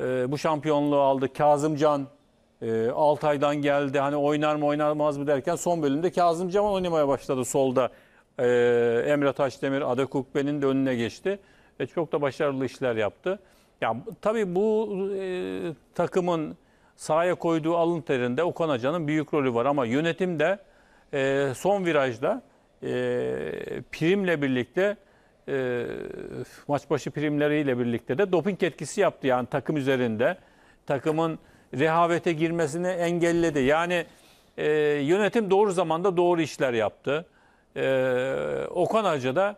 e, bu şampiyonluğu aldı. Kazımcan e, Altay'dan geldi. Hani oynar mı oynamaz mı derken son bölümde Kazımcan oynamaya başladı solda. E, Emre Taşdemir, Kukben'in de önüne geçti. Ve çok da başarılı işler yaptı. Ya tabii bu e, takımın sahaya koyduğu alın terinde Okan Hoca'nın büyük rolü var ama yönetim de e, son virajda e, primle birlikte e, maç başı primleriyle birlikte de doping etkisi yaptı yani takım üzerinde. Takımın rehavete girmesini engelledi. Yani e, yönetim doğru zamanda doğru işler yaptı. E, Okan Hoca da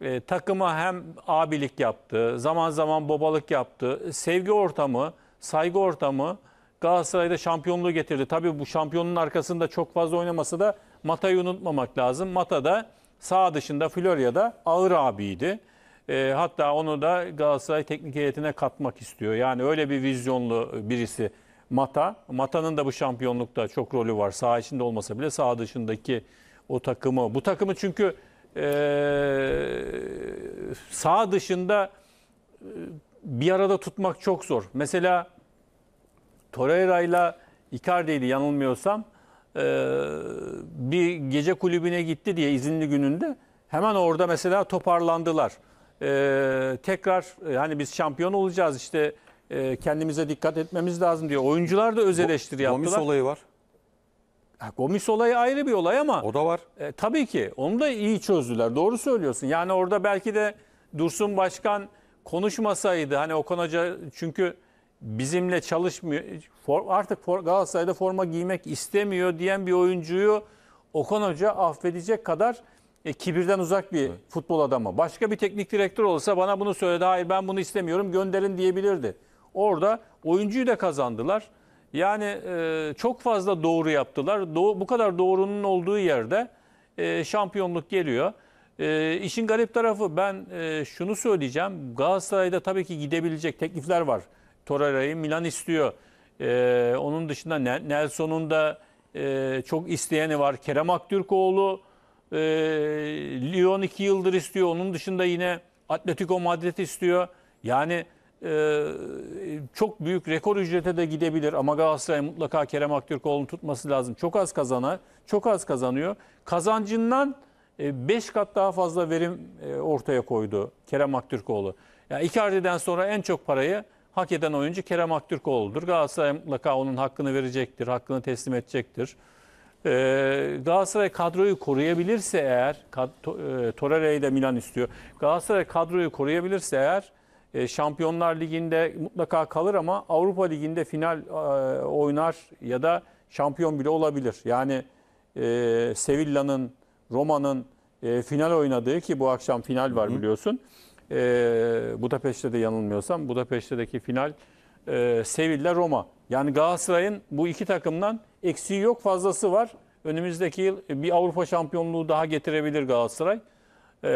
e, takıma hem abilik yaptı, zaman zaman babalık yaptı. Sevgi ortamı, saygı ortamı Galatasaray'da şampiyonluğu getirdi. Tabii bu şampiyonun arkasında çok fazla oynaması da Mata'yı unutmamak lazım. Mata da Sağ dışında Florya'da ağır abiydi. E, hatta onu da Galatasaray teknik heyetine katmak istiyor. Yani öyle bir vizyonlu birisi Mata. Mata'nın da bu şampiyonlukta çok rolü var. Sağ içinde olmasa bile sağ dışındaki o takımı. Bu takımı çünkü e, sağ dışında e, bir arada tutmak çok zor. Mesela Torreira Torreira'yla Icardi'ydi yanılmıyorsam. Ee, bir gece kulübüne gitti diye izinli gününde hemen orada mesela toparlandılar. Ee, tekrar hani biz şampiyon olacağız işte e, kendimize dikkat etmemiz lazım diyor. Oyuncular da öz eleştiri yaptılar. Gomis olayı var. Ha, Gomis olayı ayrı bir olay ama. O da var. E, tabii ki. Onu da iyi çözdüler. Doğru söylüyorsun. Yani orada belki de Dursun Başkan konuşmasaydı hani Okan Hoca çünkü bizimle çalışmıyor, for, artık for, Galatasaray'da forma giymek istemiyor diyen bir oyuncuyu Okan Hoca affedecek kadar e, kibirden uzak bir evet. futbol adamı. Başka bir teknik direktör olsa bana bunu söyledi, hayır ben bunu istemiyorum, gönderin diyebilirdi. Orada oyuncuyu da kazandılar. Yani e, çok fazla doğru yaptılar. Doğu, bu kadar doğrunun olduğu yerde e, şampiyonluk geliyor. E, işin garip tarafı ben e, şunu söyleyeceğim. Galatasaray'da tabii ki gidebilecek teklifler var. Torreira'yı Milan istiyor. Ee, onun dışında Nelson'un da e, çok isteyeni var. Kerem Aktürkoğlu e, Lyon 2 yıldır istiyor. Onun dışında yine Atletico Madrid istiyor. Yani e, çok büyük rekor ücrete de gidebilir ama Galatasaray mutlaka Kerem Aktürkoğlu'nu tutması lazım. Çok az kazanır. çok az kazanıyor. Kazancından 5 e, kat daha fazla verim e, ortaya koydu Kerem Aktürkoğlu. Yani Icardi'den sonra en çok parayı hak eden oyuncu Kerem Aktürkoğlu'dur. Galatasaray mutlaka onun hakkını verecektir, hakkını teslim edecektir. Ee, Galatasaray kadroyu koruyabilirse eğer, kad, e, Torreira'yı da Milan istiyor. Galatasaray kadroyu koruyabilirse eğer, e, Şampiyonlar Ligi'nde mutlaka kalır ama Avrupa Ligi'nde final e, oynar ya da şampiyon bile olabilir. Yani e, Sevilla'nın, Roma'nın e, final oynadığı ki bu akşam final var biliyorsun. Hı hı e, ee, Budapeşte de yanılmıyorsam Budapeşte'deki final e, Sevilla Roma. Yani Galatasaray'ın bu iki takımdan eksiği yok fazlası var. Önümüzdeki yıl bir Avrupa şampiyonluğu daha getirebilir Galatasaray. E,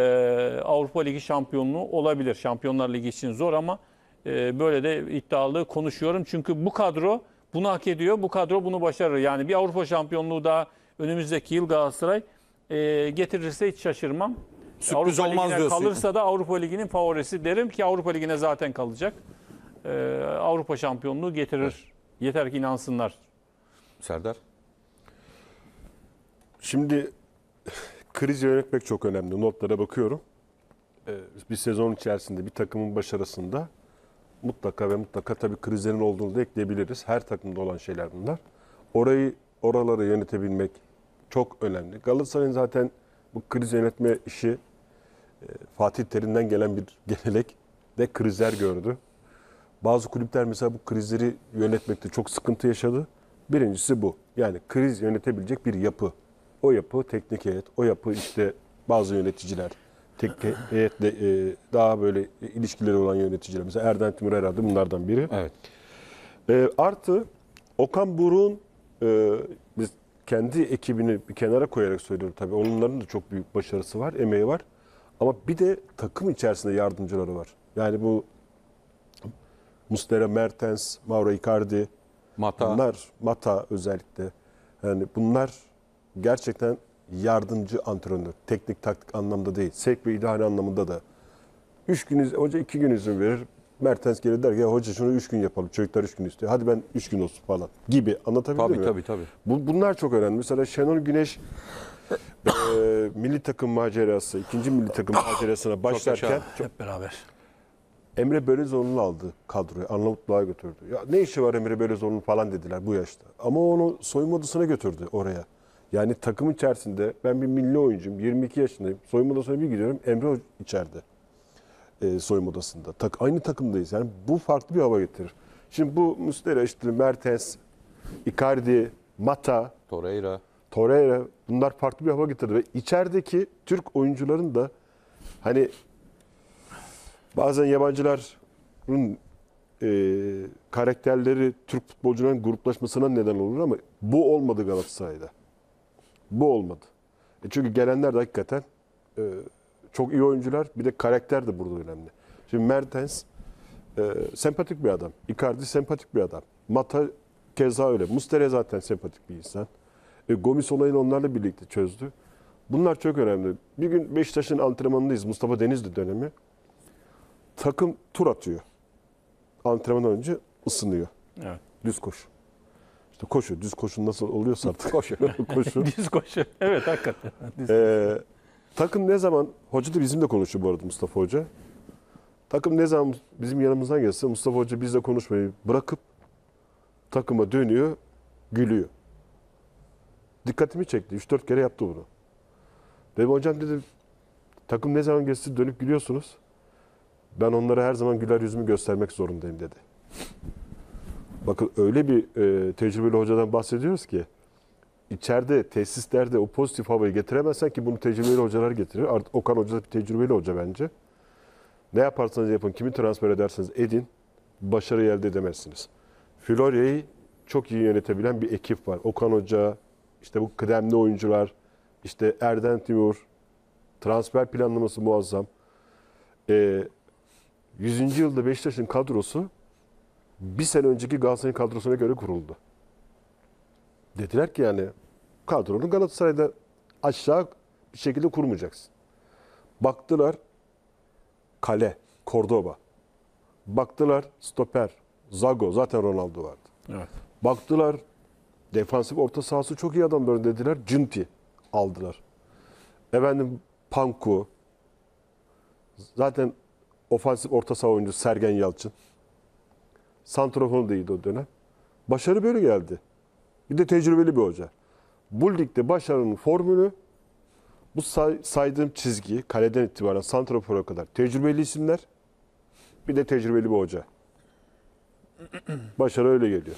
Avrupa Ligi şampiyonluğu olabilir. Şampiyonlar Ligi için zor ama e, böyle de iddialı konuşuyorum. Çünkü bu kadro bunu hak ediyor. Bu kadro bunu başarır. Yani bir Avrupa şampiyonluğu daha önümüzdeki yıl Galatasaray e, getirirse hiç şaşırmam. Sürpriz Avrupa olmaz Ligi'ne diyorsun. Kalırsa da Avrupa Ligi'nin favorisi derim ki Avrupa Ligi'ne zaten kalacak. Ee, Avrupa şampiyonluğu getirir. Yeter ki inansınlar. Serdar. Şimdi krizi yönetmek çok önemli. Notlara bakıyorum. Ee, Bir sezon içerisinde bir takımın başarısında mutlaka ve mutlaka tabii krizlerin olduğunu da ekleyebiliriz. Her takımda olan şeyler bunlar. Orayı, oraları yönetebilmek çok önemli. Galatasaray'ın zaten bu kriz yönetme işi e, Fatih Terim'den gelen bir gelenek de krizler gördü. Bazı kulüpler mesela bu krizleri yönetmekte çok sıkıntı yaşadı. Birincisi bu. Yani kriz yönetebilecek bir yapı. O yapı teknik heyet, o yapı işte bazı yöneticiler, teknik heyetle e, daha böyle ilişkileri olan yöneticiler. Mesela Erden Timur herhalde bunlardan biri. Evet. E, artı Okan Buruk'un biz kendi ekibini bir kenara koyarak söylüyorum tabii. Onların da çok büyük başarısı var, emeği var. Ama bir de takım içerisinde yardımcıları var. Yani bu Mustera Mertens, Mauro Icardi, Mata. bunlar Mata özellikle. Yani bunlar gerçekten yardımcı antrenör. Teknik taktik anlamda değil. Sevk ve idare anlamında da. Üç gün, hoca iki gün izin verir. Mertens gelir der ki ya hoca şunu 3 gün yapalım. Çocuklar 3 gün istiyor. Hadi ben 3 gün olsun falan gibi anlatabildim tabii, mi? Tabii tabii. Bu, bunlar çok önemli. Mesela Şenol Güneş e, milli takım macerası, ikinci milli takım macerasına başlarken çok hep beraber. Emre Belezoğlu'nu aldı kadroyu. Arnavutluğa götürdü. Ya ne işi var Emre Belezoğlu'nun falan dediler bu yaşta. Ama onu soyunma odasına götürdü oraya. Yani takım içerisinde ben bir milli oyuncuyum. 22 yaşındayım. Soyunma odasına bir gidiyorum. Emre içeride e, soyunma odasında. Tak, aynı takımdayız. Yani bu farklı bir hava getirir. Şimdi bu Mustera işte Mertens, Icardi, Mata, Torreira. Torreira bunlar farklı bir hava getirdi ve içerideki Türk oyuncuların da hani bazen yabancıların e, karakterleri Türk futbolcuların gruplaşmasına neden olur ama bu olmadı Galatasaray'da. Bu olmadı. E çünkü gelenler de hakikaten e, çok iyi oyuncular. Bir de karakter de burada önemli. Şimdi Mertens e, sempatik bir adam. Icardi sempatik bir adam. Mata keza öyle. Mustere zaten sempatik bir insan. E, Gomis olayını onlarla birlikte çözdü. Bunlar çok önemli. Bir gün Beşiktaş'ın antrenmanındayız. Mustafa Denizli dönemi. Takım tur atıyor. Antrenmandan önce ısınıyor. Evet. Düz koş. İşte koşu, düz koşu nasıl oluyorsa artık. koşu. koşu. düz koşu. Evet hakikaten. Düz ee, Takım ne zaman, hoca da bizimle konuşuyor bu arada Mustafa Hoca. Takım ne zaman bizim yanımızdan gelse Mustafa Hoca bizle konuşmayı bırakıp takıma dönüyor, gülüyor. Dikkatimi çekti. 3-4 kere yaptı bunu. Dedim hocam dedi takım ne zaman geçti dönüp gülüyorsunuz. Ben onlara her zaman güler yüzümü göstermek zorundayım dedi. Bakın öyle bir e, tecrübeli hocadan bahsediyoruz ki içeride tesislerde o pozitif havayı getiremezsen ki bunu tecrübeli hocalar getirir. Artık Okan Hoca da bir tecrübeli hoca bence. Ne yaparsanız yapın, kimi transfer ederseniz edin, başarı elde edemezsiniz. Florya'yı çok iyi yönetebilen bir ekip var. Okan Hoca, işte bu kıdemli oyuncular, işte Erden Timur, transfer planlaması muazzam. Ee, 100. yılda Beşiktaş'ın kadrosu bir sene önceki Galatasaray'ın kadrosuna göre kuruldu. Dediler ki yani kadronu Galatasaray'da aşağı bir şekilde kurmayacaksın. Baktılar kale, Cordoba. Baktılar stoper, Zago zaten Ronaldo vardı. Evet. Baktılar defansif orta sahası çok iyi adam böyle dediler. Cunti aldılar. Efendim Panku. Zaten ofansif orta saha oyuncusu Sergen Yalçın. Santrofon değildi o dönem. Başarı böyle geldi. Bir de tecrübeli bir hoca. Bu ligde başarının formülü bu say saydığım çizgi kaleden itibaren santrafora kadar tecrübeli isimler bir de tecrübeli bir hoca. Başarı öyle geliyor.